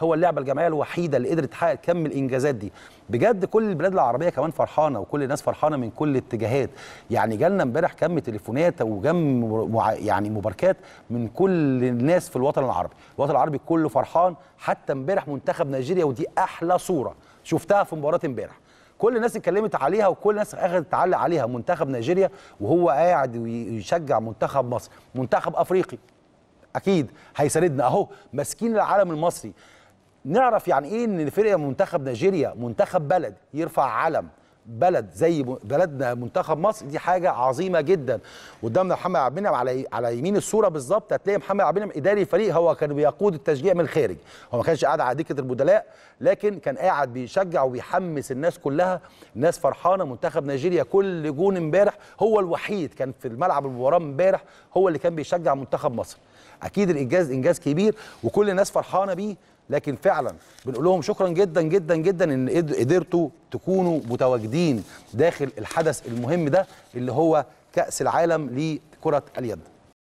هو اللعبه الجماعيه الوحيده اللي قدرت تحقق كم الانجازات دي بجد كل البلاد العربيه كمان فرحانه وكل الناس فرحانه من كل الاتجاهات يعني جالنا امبارح كم تليفونات وجم يعني مباركات من كل الناس في الوطن العربي الوطن العربي كله فرحان حتى امبارح منتخب نيجيريا ودي احلى صوره شفتها في مباراه امبارح كل الناس اتكلمت عليها وكل الناس اخذت تعلق عليها منتخب نيجيريا وهو قاعد ويشجع منتخب مصر منتخب افريقي اكيد هيساندنا اهو ماسكين العالم المصري نعرف يعني ايه ان فرقه منتخب نيجيريا منتخب بلد يرفع علم بلد زي بلدنا منتخب مصر دي حاجه عظيمه جدا قدامنا محمد عبد المنعم على على يمين الصوره بالظبط هتلاقي محمد عبد المنعم اداري الفريق هو كان بيقود التشجيع من الخارج هو ما كانش قاعد على دكه البدلاء لكن كان قاعد بيشجع وبيحمس الناس كلها الناس فرحانه منتخب نيجيريا كل جون امبارح هو الوحيد كان في الملعب المباراه امبارح هو اللي كان بيشجع منتخب مصر اكيد الانجاز انجاز كبير وكل الناس فرحانه بيه لكن فعلا بنقول لهم شكرا جدا جدا جدا ان قدرتوا تكونوا متواجدين داخل الحدث المهم ده اللي هو كاس العالم لكره اليد